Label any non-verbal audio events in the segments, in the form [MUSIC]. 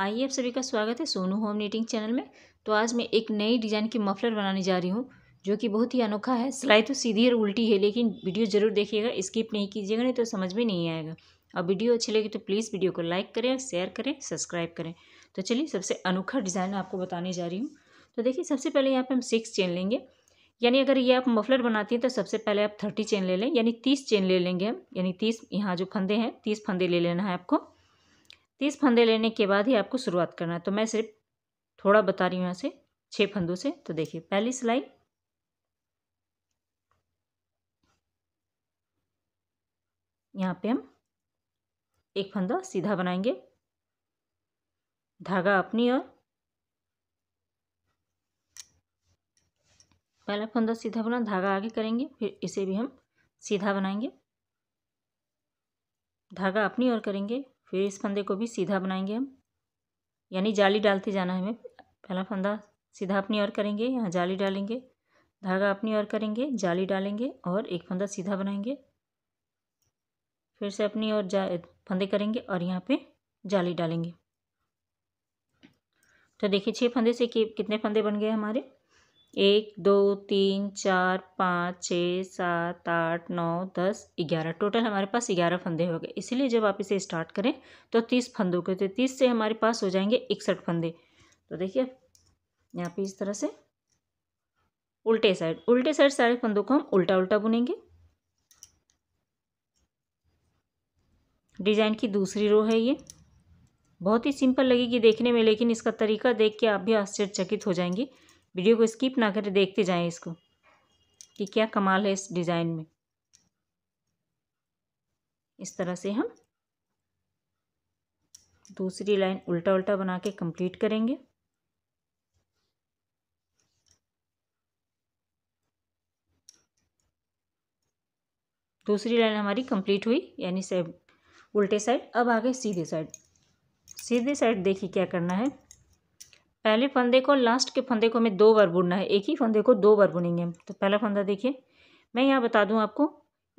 आइए आप सभी का स्वागत है सोनू होम नीटिंग चैनल में तो आज मैं एक नई डिज़ाइन की मफलर बनाने जा रही हूँ जो कि बहुत ही अनोखा है सिलाई तो सीधी और उल्टी है लेकिन वीडियो ज़रूर देखिएगा स्किप नहीं कीजिएगा नहीं तो समझ में नहीं आएगा और वीडियो अच्छी लगी तो प्लीज़ वीडियो को लाइक करें शेयर करें सब्सक्राइब करें तो चलिए सबसे अनोखा डिज़ाइन आपको बताने जा रही हूँ तो देखिए सबसे पहले यहाँ पर हम सिक्स चेन लेंगे यानी अगर ये आप मफलर बनाती हैं तो सबसे पहले आप थर्टी चेन ले लें यानी तीस चेन ले लेंगे हम यानी तीस यहाँ जो फंदे हैं तीस फंदे ले लेना है आपको तीस फंदे लेने के बाद ही आपको शुरुआत करना है तो मैं सिर्फ थोड़ा बता रही हूँ यहाँ से छः फंदों से तो देखिए पहली सिलाई यहाँ पे हम एक फंदा सीधा बनाएंगे धागा अपनी और पहला फंदा सीधा बना धागा आगे करेंगे फिर इसे भी हम सीधा बनाएंगे धागा अपनी ओर करेंगे फिर इस फंदे को भी सीधा बनाएंगे हम यानी जाली डालते जाना है हमें पहला फंदा सीधा अपनी ओर करेंगे यहाँ जाली डालेंगे धागा अपनी ओर करेंगे जाली डालेंगे और एक फंदा सीधा बनाएंगे फिर से अपनी ओर जा फंदे करेंगे और यहाँ पे जाली डालेंगे तो देखिए छः फंदे से कि, कितने फंदे बन गए हमारे एक दो तीन चार पाँच छः सात आठ नौ दस ग्यारह टोटल हमारे पास ग्यारह फंदे हो गए इसीलिए जब आप इसे स्टार्ट करें तो तीस फंदों के तो तीस से हमारे पास हो जाएंगे इकसठ फंदे तो देखिए यहाँ पे इस तरह से उल्टे साइड उल्टे साइड सारे फंदों को हम उल्टा उल्टा बुनेंगे डिज़ाइन की दूसरी रो है ये बहुत ही सिंपल लगेगी देखने में लेकिन इसका तरीका देख के आप भी आश्चर्यचकित हो जाएंगे वीडियो को स्किप ना करें देखते जाएं इसको कि क्या कमाल है इस डिज़ाइन में इस तरह से हम दूसरी लाइन उल्टा उल्टा बना के कंप्लीट करेंगे दूसरी लाइन हमारी कंप्लीट हुई यानी से उल्टे साइड अब आ गए सीधे साइड सीधे साइड देखिए क्या करना है पहले फंदे को लास्ट के फंदे को हमें दो बार बुनना है एक ही फंदे को दो बार बुनेंगे हम तो पहला फंदा देखिए मैं यहाँ बता दूँ आपको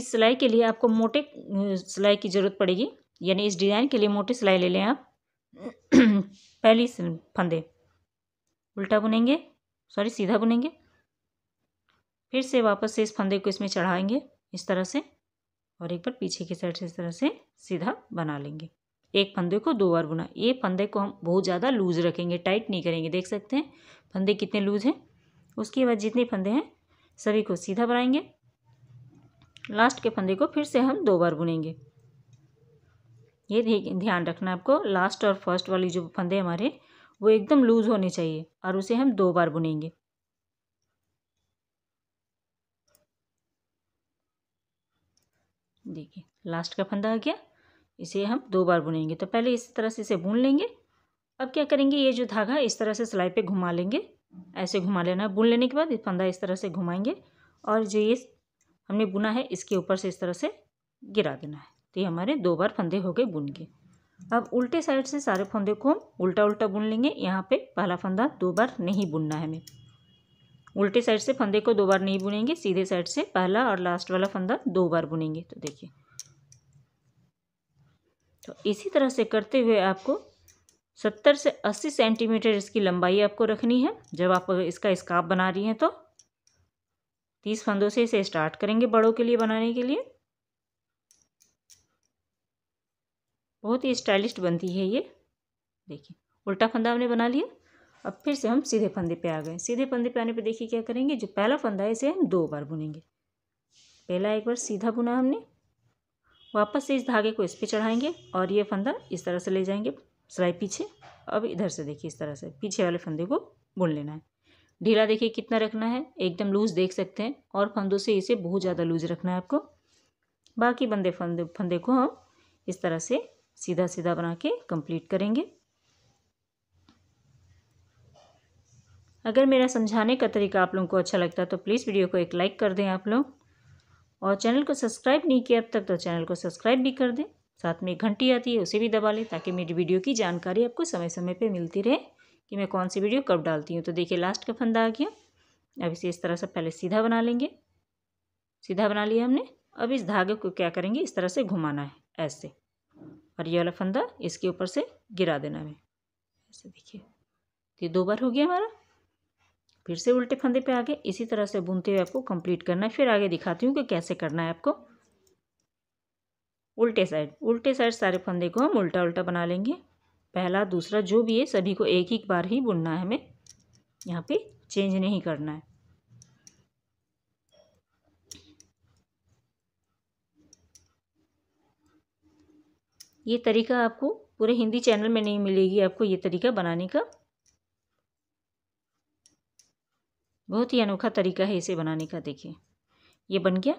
इस सिलाई के लिए आपको मोटे सिलाई की ज़रूरत पड़ेगी यानी इस डिज़ाइन के लिए मोटी सिलाई ले लें आप [CLEARS THROAT] पहली फंदे उल्टा बुनेंगे सॉरी सीधा बुनेंगे फिर से वापस से इस फंदे को इसमें चढ़ाएंगे इस तरह से और एक बार पीछे की साइड से इस तरह से सीधा बना लेंगे एक फंदे को दो बार बुना ये फंदे को हम बहुत ज़्यादा लूज़ रखेंगे टाइट नहीं करेंगे देख सकते हैं फंदे कितने लूज़ हैं उसके बाद जितने फंदे हैं सभी को सीधा बनाएंगे लास्ट के फंदे को फिर से हम दो बार बुनेंगे ये ध्यान रखना आपको लास्ट और फर्स्ट वाली जो फंदे हमारे वो एकदम लूज़ होने चाहिए और उसे हम दो बार बुनेंगे देखिए लास्ट का फंदा आ गया इसे हम दो बार बुनेंगे तो पहले इस तरह से इसे बुन लेंगे अब क्या करेंगे ये जो धागा इस तरह से सिलाई पे घुमा लेंगे ऐसे घुमा लेना है बुन लेने के बाद फंदा इस तरह से घुमाएंगे और जो ये हमने बुना है इसके ऊपर से इस तरह से गिरा देना है तो ये हमारे दो बार फंदे हो गए बुन के अब उल्टे साइड से सारे फंदे को हम उल्टा उल्टा बुन लेंगे यहाँ पर पहला फंदा दो बार नहीं बुनना है हमें उल्टे साइड से फंदे को दो बार नहीं बुनेंगे सीधे साइड से पहला और लास्ट वाला फंदा दो बार बुनेंगे तो देखिए तो इसी तरह से करते हुए आपको सत्तर से अस्सी सेंटीमीटर इसकी लंबाई आपको रखनी है जब आप इसका स्काप बना रही हैं तो तीस फंदों से इसे स्टार्ट करेंगे बड़ों के लिए बनाने के लिए बहुत ही स्टाइलिश बनती है ये देखिए उल्टा फंदा हमने बना लिया अब फिर से हम सीधे फंदे पे आ गए सीधे फंदे पे आने पे देखिए क्या करेंगे जो पहला फंदा है इसे हम दो बार बुनेंगे पहला एक बार सीधा बुना हमने वापस से इस धागे को इस पर चढ़ाएंगे और ये फंदा इस तरह से ले जाएंगे सिलाई पीछे अब इधर से देखिए इस तरह से पीछे वाले फंदे को बुन लेना है ढीला देखिए कितना रखना है एकदम लूज देख सकते हैं और फंदों से इसे बहुत ज़्यादा लूज रखना है आपको बाकी बंदे फंदे फंदे को हम इस तरह से सीधा सीधा बना के कंप्लीट करेंगे अगर मेरा समझाने का तरीका आप लोगों को अच्छा लगता है तो प्लीज़ वीडियो को एक लाइक कर दें आप लोग और चैनल को सब्सक्राइब नहीं किया अब तक तो चैनल को सब्सक्राइब भी कर दें साथ में एक घंटी आती है उसे भी दबा लें ताकि मेरी वीडियो की जानकारी आपको समय समय पर मिलती रहे कि मैं कौन सी वीडियो कब डालती हूँ तो देखिए लास्ट का फंदा आ गया अब इसे इस तरह से पहले सीधा बना लेंगे सीधा बना लिया हमने अब इस धागे को क्या करेंगे इस तरह से घुमाना है ऐसे और ये वाला फंदा इसके ऊपर से गिरा देना है ऐसे देखिए तो ये दो बार हो गया हमारा फिर से उल्टे फंदे पे आगे इसी तरह से बुनते हुए आपको कंप्लीट करना है फिर आगे दिखाती हूँ कि कैसे करना है आपको उल्टे साइड उल्टे साइड सारे फंदे को हम उल्टा उल्टा बना लेंगे पहला दूसरा जो भी है सभी को एक ही बार ही बुनना है हमें यहाँ पे चेंज नहीं करना है ये तरीका आपको पूरे हिंदी चैनल में नहीं मिलेगी आपको ये तरीका बनाने का बहुत ही अनोखा तरीका है इसे बनाने का देखिए ये बन गया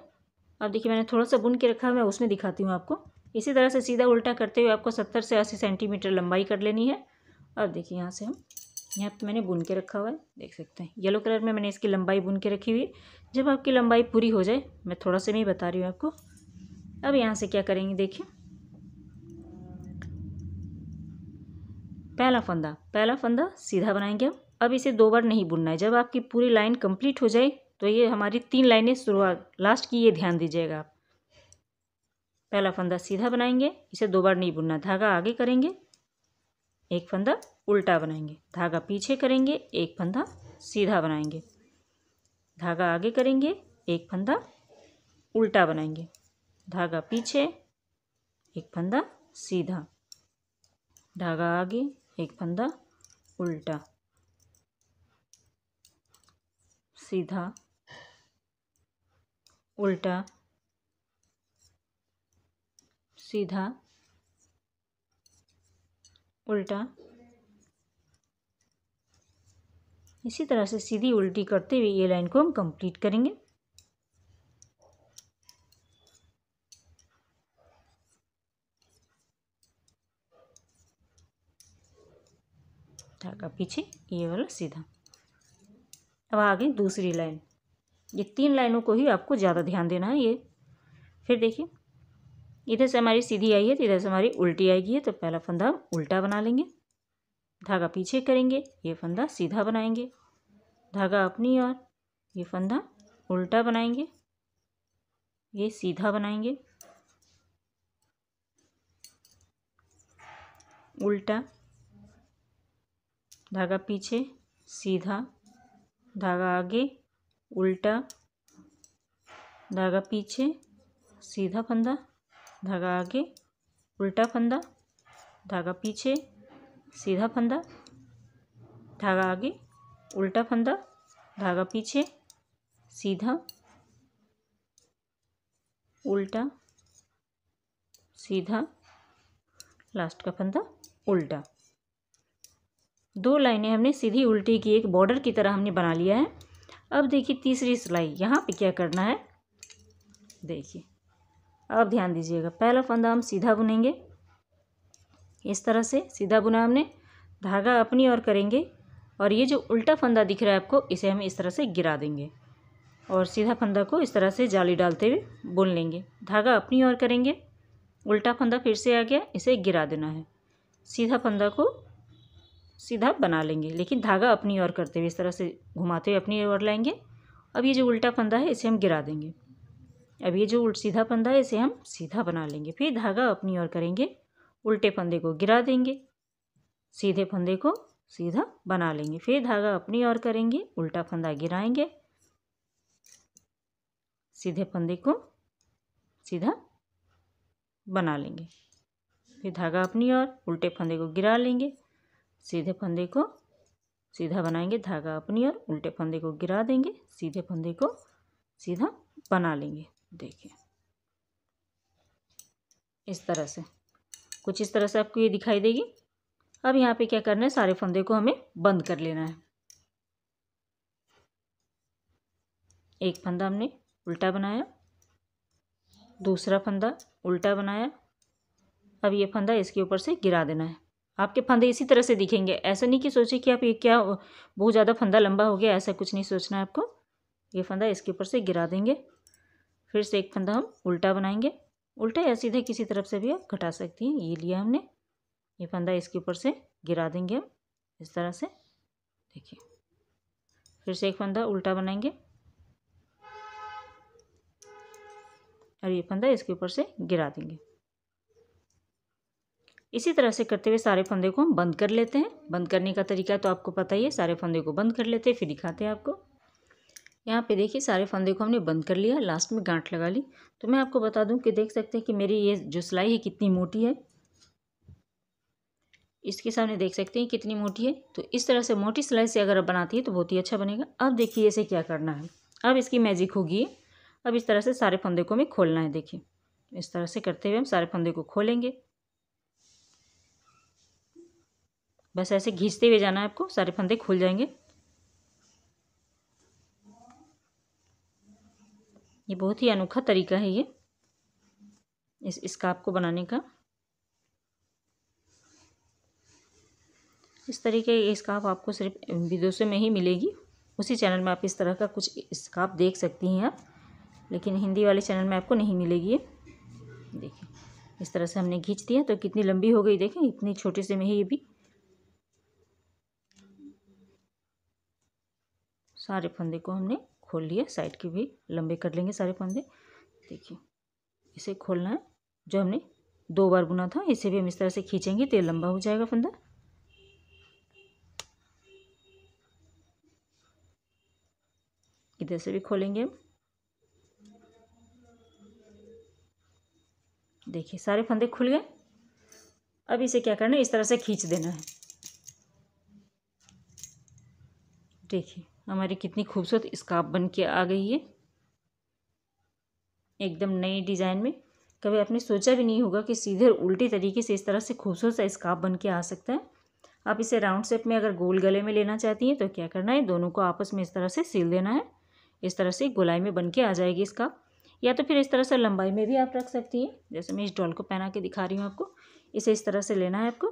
अब देखिए मैंने थोड़ा सा बुन के रखा मैं उसमें दिखाती हूँ आपको इसी तरह से सीधा उल्टा करते हुए आपको सत्तर से अस्सी सेंटीमीटर लंबाई कर लेनी है अब देखिए यहाँ से हम यहाँ पे मैंने बुन के रखा हुआ है देख सकते हैं येलो कलर में मैंने इसकी लंबाई बुन के रखी हुई है जब आपकी लंबाई पूरी हो जाए मैं थोड़ा सा नहीं बता रही हूँ आपको अब यहाँ से क्या करेंगे देखिए पहला फंदा पहला फंदा सीधा बनाएंगे हम अब इसे दो बार नहीं बुनना है जब आपकी पूरी लाइन कंप्लीट हो जाए तो ये हमारी तीन लाइनें शुरुआत लास्ट की ये ध्यान दीजिएगा आप पहला फंदा सीधा बनाएंगे इसे दो बार नहीं बुनना धागा आगे करेंगे एक फंदा उल्टा बनाएंगे धागा पीछे करेंगे एक फंदा सीधा बनाएंगे धागा आगे करेंगे एक फंदा उल्टा बनाएंगे धागा पीछे एक फंदा सीधा धागा आगे एक फंदा उल्टा सीधा उल्टा सीधा उल्टा इसी तरह से सीधी उल्टी करते हुए ये लाइन को हम कंप्लीट करेंगे धागा पीछे ये वाला सीधा अब आ गई दूसरी लाइन ये तीन लाइनों को ही आपको ज़्यादा ध्यान देना है ये फिर देखिए इधर से हमारी सीधी आई है तो इधर से हमारी उल्टी आएगी है तो पहला फंदा हम उल्टा बना लेंगे धागा पीछे करेंगे ये फंदा सीधा बनाएंगे धागा अपनी और ये फंदा उल्टा बनाएंगे ये सीधा बनाएंगे उल्टा धागा पीछे सीधा धागा आगे उल्टा धागा पीछे सीधा फंदा धागा आगे उल्टा फंदा धागा पीछे सीधा फंदा धागा आगे उल्टा फंदा धागा पीछे सीधा उल्टा सीधा लास्ट का फंदा उल्टा दो लाइनें हमने सीधी उल्टी की एक बॉर्डर की तरह हमने बना लिया है अब देखिए तीसरी सिलाई यहाँ पे क्या करना है देखिए अब ध्यान दीजिएगा पहला फंदा हम सीधा बुनेंगे इस तरह से सीधा बुना हमने धागा अपनी ओर करेंगे और ये जो उल्टा फंदा दिख रहा है आपको इसे हम इस तरह से गिरा देंगे और सीधा फंदा को इस तरह से जाली डालते हुए बुन लेंगे धागा अपनी ओर करेंगे उल्टा फंदा फिर से आ गया इसे गिरा देना है सीधा फंदा को सीधा बना लेंगे लेकिन धागा अपनी ओर करते हुए इस तरह से घुमाते हुए अपनी ओर लाएंगे अब ये जो उल्टा फंदा है इसे हम गिरा देंगे अब ये जो उल्ट सीधा फंदा है इसे हम सीधा बना लेंगे फिर धागा अपनी ओर करेंगे उल्टे फंदे को गिरा देंगे सीधे फंदे को सीधा बना लेंगे फिर धागा अपनी ओर करेंगे उल्टा फंदा गिराएंगे सीधे फंदे को सीधा बना लेंगे फिर धागा अपनी ओर उल्टे फंदे को गिरा लेंगे सीधे फंदे को सीधा बनाएंगे धागा अपनी और उल्टे फंदे को गिरा देंगे सीधे फंदे को सीधा बना लेंगे देखिए इस तरह से कुछ इस तरह से आपको ये दिखाई देगी अब यहाँ पे क्या करना है सारे फंदे को हमें बंद कर लेना है एक फंदा हमने उल्टा बनाया दूसरा फंदा उल्टा बनाया अब ये फंदा इसके ऊपर से गिरा देना है आपके फंदे इसी तरह से दिखेंगे ऐसा नहीं कि सोचे कि आप ये क्या बहुत ज़्यादा फंदा लंबा हो गया ऐसा कुछ नहीं सोचना है आपको ये फंदा इसके ऊपर से गिरा देंगे फिर से एक फंदा हम उल्टा बनाएंगे उल्टा या सीधे किसी तरफ से भी आप घटा सकती हैं ये लिया हमने ये फंदा इसके ऊपर से गिरा देंगे हम इस तरह से देखिए फिर से एक फंदा उल्टा बनाएंगे और ये फंदा इसके ऊपर से गिरा देंगे इसी तरह से करते हुए सारे फंदे को हम बंद कर लेते हैं बंद करने का तरीका तो आपको पता ही है सारे फंदे को बंद कर लेते हैं फिर दिखाते हैं आपको यहाँ पे देखिए सारे फंदे को हमने बंद कर लिया लास्ट में गांठ लगा ली तो मैं आपको बता दूँ कि देख सकते हैं कि मेरी ये जो सिलाई है कितनी मोटी है इसके सामने देख सकते हैं कितनी मोटी है तो इस तरह से मोटी सिलाई से अगर आप बनाती है तो बहुत ही अच्छा बनेगा अब देखिए इसे क्या करना है अब इसकी मैजिक होगी अब इस तरह से सारे फंदे को हमें खोलना है देखिए इस तरह से करते हुए हम सारे फंदे को खोलेंगे बस ऐसे घिसते हुए जाना है आपको सारे फंदे खुल जाएंगे ये बहुत ही अनोखा तरीका है ये इस स्काप को बनाने का इस तरीके का स्काफ आपको सिर्फ विदेशों में ही मिलेगी उसी चैनल में आप इस तरह का कुछ स्काफ देख सकती हैं आप लेकिन हिंदी वाले चैनल में आपको नहीं मिलेगी ये देखिए इस तरह से हमने खींच दिया तो कितनी लंबी हो गई देखें इतनी छोटे से में ही ये भी सारे फंदे को हमने खोल लिए साइड के भी लंबे कर लेंगे सारे फंदे देखिए इसे खोलना है जो हमने दो बार बुना था इसे भी हम इस तरह से खींचेंगे तो लंबा हो जाएगा फंदा इधर से भी खोलेंगे हम देखिए सारे फंदे खुल गए अब इसे क्या करना है इस तरह से खींच देना है देखिए हमारी कितनी खूबसूरत स्कार्फ बन के आ गई है एकदम नई डिज़ाइन में कभी आपने सोचा भी नहीं होगा कि सीधे उल्टे तरीके से इस तरह से खूबसूरत सा स्कार्फ बन के आ सकता है आप इसे राउंड शेप में अगर गोल गले में लेना चाहती हैं तो क्या करना है दोनों को आपस में इस तरह से सिल देना है इस तरह से गोलाई में बन के आ जाएगी इसका या तो फिर इस तरह से लंबाई में भी आप रख सकती हैं जैसे मैं इस डॉल को पहना के दिखा रही हूँ आपको इसे इस तरह से लेना है आपको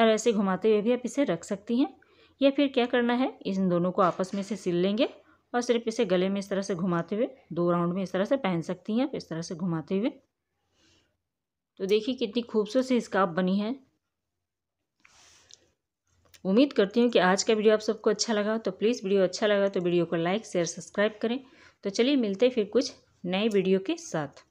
और ऐसे घुमाते हुए भी आप इसे रख सकती हैं या फिर क्या करना है इन दोनों को आपस में से सिल लेंगे और सिर्फ इसे गले में इस तरह से घुमाते हुए दो राउंड में इस तरह से पहन सकती हैं आप इस तरह से घुमाते हुए तो देखिए कितनी खूबसूरत सी स्काफ बनी है उम्मीद करती हूँ कि आज का वीडियो आप सबको अच्छा लगा तो प्लीज़ वीडियो अच्छा लगा तो वीडियो को लाइक शेयर सब्सक्राइब करें तो चलिए मिलते फिर कुछ नए वीडियो के साथ